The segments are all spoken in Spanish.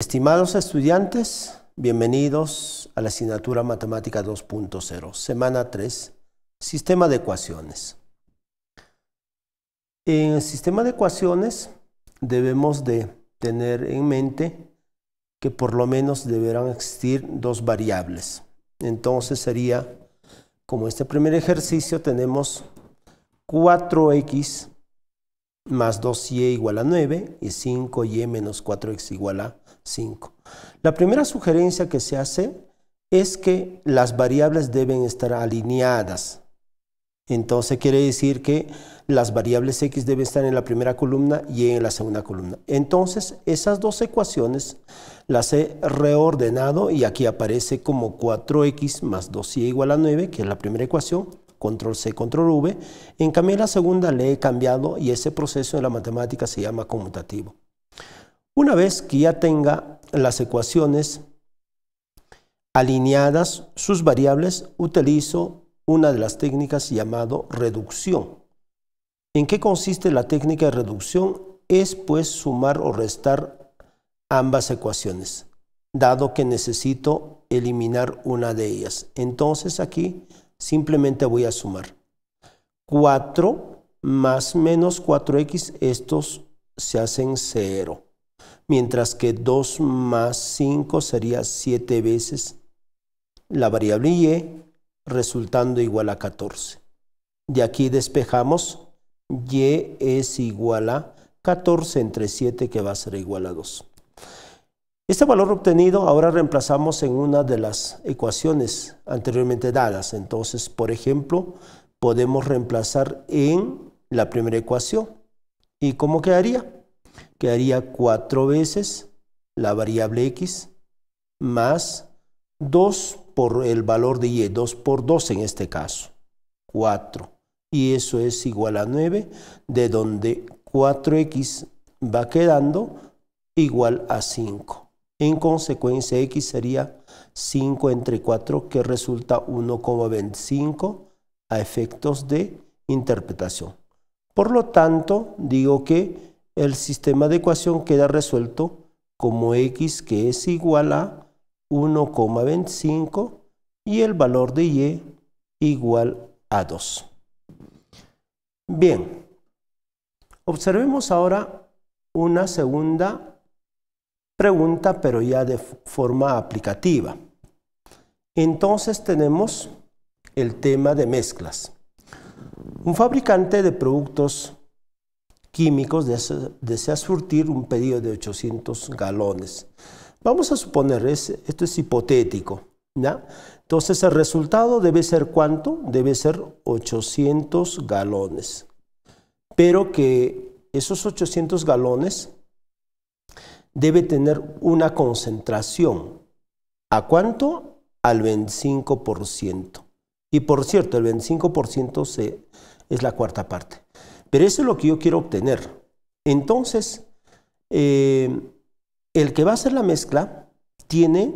Estimados estudiantes, bienvenidos a la asignatura Matemática 2.0, semana 3, Sistema de Ecuaciones. En el sistema de ecuaciones debemos de tener en mente que por lo menos deberán existir dos variables. Entonces sería, como este primer ejercicio, tenemos 4x más 2y e igual a 9 y 5y e menos 4x igual a 5. La primera sugerencia que se hace es que las variables deben estar alineadas. Entonces quiere decir que las variables x deben estar en la primera columna y e en la segunda columna. Entonces esas dos ecuaciones las he reordenado y aquí aparece como 4x más 2y igual a 9, que es la primera ecuación, control C, control V. En cambio, la segunda le he cambiado y ese proceso en la matemática se llama conmutativo. Una vez que ya tenga las ecuaciones alineadas, sus variables, utilizo una de las técnicas llamado reducción. ¿En qué consiste la técnica de reducción? Es pues sumar o restar ambas ecuaciones, dado que necesito eliminar una de ellas. Entonces aquí Simplemente voy a sumar. 4 más menos 4x, estos se hacen 0. Mientras que 2 más 5 sería 7 veces la variable y, resultando igual a 14. De aquí despejamos y es igual a 14 entre 7 que va a ser igual a 2. Este valor obtenido ahora reemplazamos en una de las ecuaciones anteriormente dadas. Entonces, por ejemplo, podemos reemplazar en la primera ecuación. ¿Y cómo quedaría? Quedaría cuatro veces la variable x más 2 por el valor de y, 2 por 2 en este caso, 4. Y eso es igual a 9, de donde 4x va quedando igual a 5. En consecuencia, x sería 5 entre 4, que resulta 1,25 a efectos de interpretación. Por lo tanto, digo que el sistema de ecuación queda resuelto como x que es igual a 1,25 y el valor de y igual a 2. Bien, observemos ahora una segunda pregunta, pero ya de forma aplicativa. Entonces tenemos el tema de mezclas. Un fabricante de productos químicos desea, surtir un pedido de 800 galones. Vamos a suponer, esto es hipotético. Entonces el resultado debe ser cuánto? Debe ser 800 galones. Pero que esos 800 galones debe tener una concentración. ¿A cuánto? Al 25%. Y por cierto, el 25% es la cuarta parte. Pero eso es lo que yo quiero obtener. Entonces, eh, el que va a hacer la mezcla tiene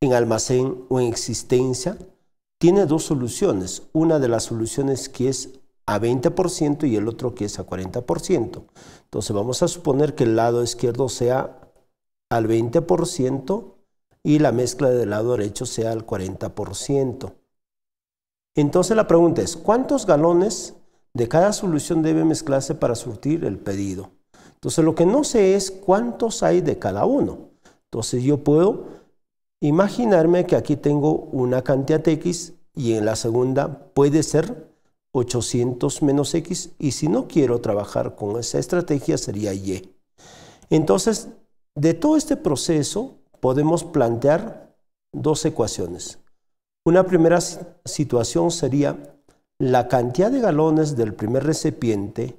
en almacén o en existencia, tiene dos soluciones. Una de las soluciones que es a 20% y el otro que es a 40%. Entonces vamos a suponer que el lado izquierdo sea al 20% y la mezcla del lado derecho sea al 40%. Entonces la pregunta es, ¿cuántos galones de cada solución debe mezclarse para surtir el pedido? Entonces lo que no sé es cuántos hay de cada uno. Entonces yo puedo imaginarme que aquí tengo una cantidad X y en la segunda puede ser 800 menos X y si no quiero trabajar con esa estrategia sería Y. Entonces, de todo este proceso podemos plantear dos ecuaciones. Una primera situación sería la cantidad de galones del primer recipiente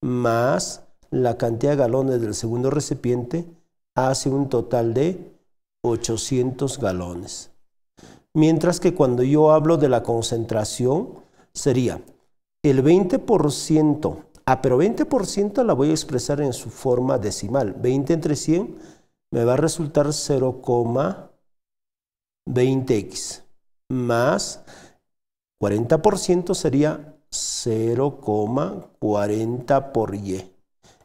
más la cantidad de galones del segundo recipiente hace un total de 800 galones. Mientras que cuando yo hablo de la concentración sería el 20%, ah, pero 20% la voy a expresar en su forma decimal. 20 entre 100 me va a resultar 0,20x más 40% sería 0,40 por y.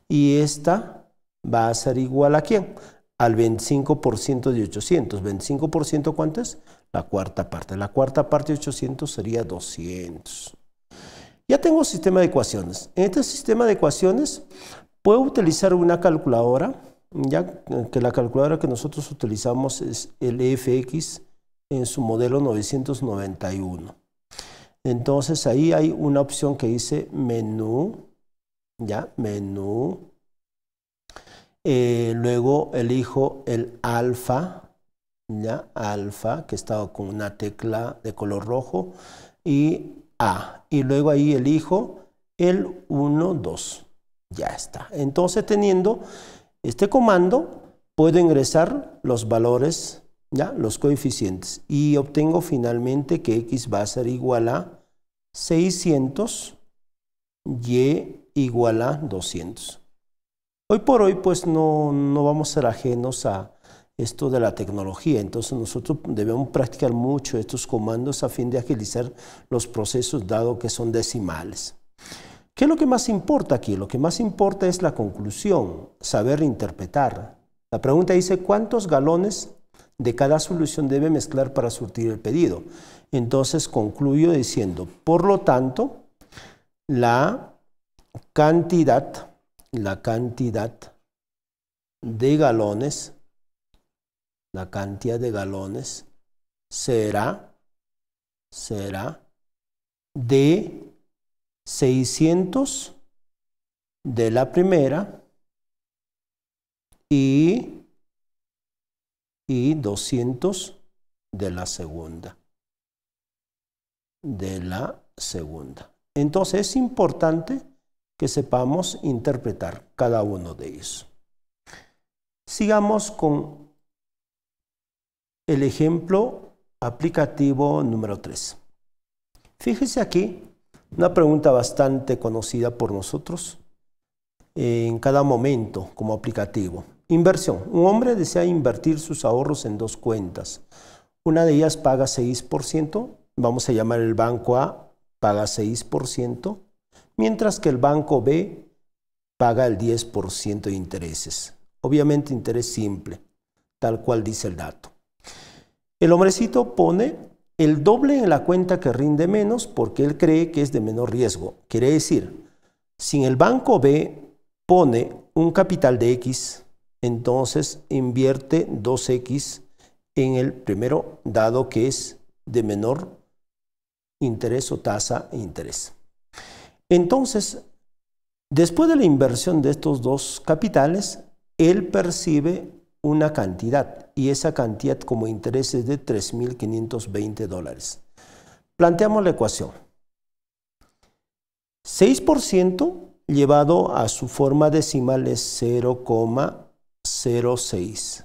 Y esta va a ser igual a quién? Al 25% de 800. ¿25% cuánto es? La cuarta parte. La cuarta parte de 800 sería 200. Ya tengo sistema de ecuaciones. En este sistema de ecuaciones puedo utilizar una calculadora, ya que la calculadora que nosotros utilizamos es el e FX en su modelo 991. Entonces ahí hay una opción que dice menú, ya, menú. Eh, luego elijo el alfa, ya, alfa, que estaba con una tecla de color rojo. Y y luego ahí elijo el 1, 2. Ya está. Entonces teniendo este comando puedo ingresar los valores, ya los coeficientes y obtengo finalmente que x va a ser igual a 600, y igual a 200. Hoy por hoy pues no, no vamos a ser ajenos a esto de la tecnología. Entonces nosotros debemos practicar mucho estos comandos a fin de agilizar los procesos dado que son decimales. ¿Qué es lo que más importa aquí? Lo que más importa es la conclusión, saber interpretar. La pregunta dice, ¿cuántos galones de cada solución debe mezclar para surtir el pedido? Entonces concluyo diciendo, por lo tanto, la cantidad, la cantidad de galones la cantidad de galones será, será de 600 de la primera y, y 200 de la segunda. De la segunda. Entonces es importante que sepamos interpretar cada uno de ellos. Sigamos con el ejemplo aplicativo número 3. Fíjese aquí una pregunta bastante conocida por nosotros eh, en cada momento como aplicativo. Inversión. Un hombre desea invertir sus ahorros en dos cuentas. Una de ellas paga 6%, vamos a llamar el banco A, paga 6%, mientras que el banco B paga el 10% de intereses. Obviamente interés simple, tal cual dice el dato. El hombrecito pone el doble en la cuenta que rinde menos porque él cree que es de menor riesgo. Quiere decir, si el banco B pone un capital de X, entonces invierte 2X en el primero dado que es de menor interés o tasa de interés. Entonces, después de la inversión de estos dos capitales, él percibe una cantidad y esa cantidad como interés es de 3.520 dólares. Planteamos la ecuación. 6% llevado a su forma decimal es 0,06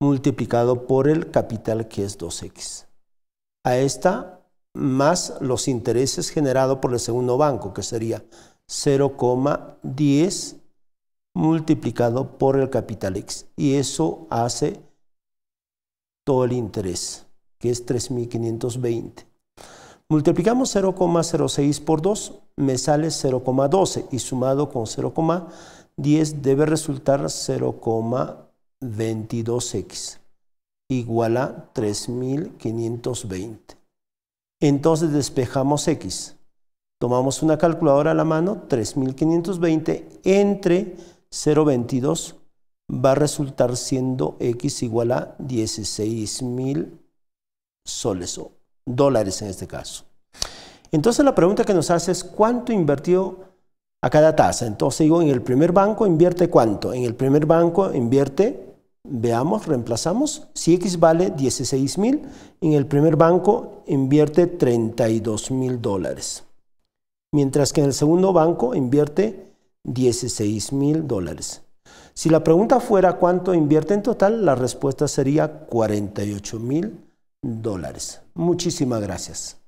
multiplicado por el capital que es 2x. A esta más los intereses generados por el segundo banco, que sería 0,10 multiplicado por el capital x. Y eso hace todo el interés, que es 3.520. Multiplicamos 0,06 por 2, me sale 0,12 y sumado con 0,10 debe resultar 0,22x igual a 3.520. Entonces despejamos x. Tomamos una calculadora a la mano, 3.520 entre 0,22 va a resultar siendo X igual a 16 mil soles o dólares en este caso. Entonces la pregunta que nos hace es cuánto invirtió a cada tasa. Entonces digo, en el primer banco invierte cuánto. En el primer banco invierte, veamos, reemplazamos, si X vale 16 mil, en el primer banco invierte 32 mil dólares. Mientras que en el segundo banco invierte 16 mil dólares. Si la pregunta fuera cuánto invierte en total, la respuesta sería 48 mil dólares. Muchísimas gracias.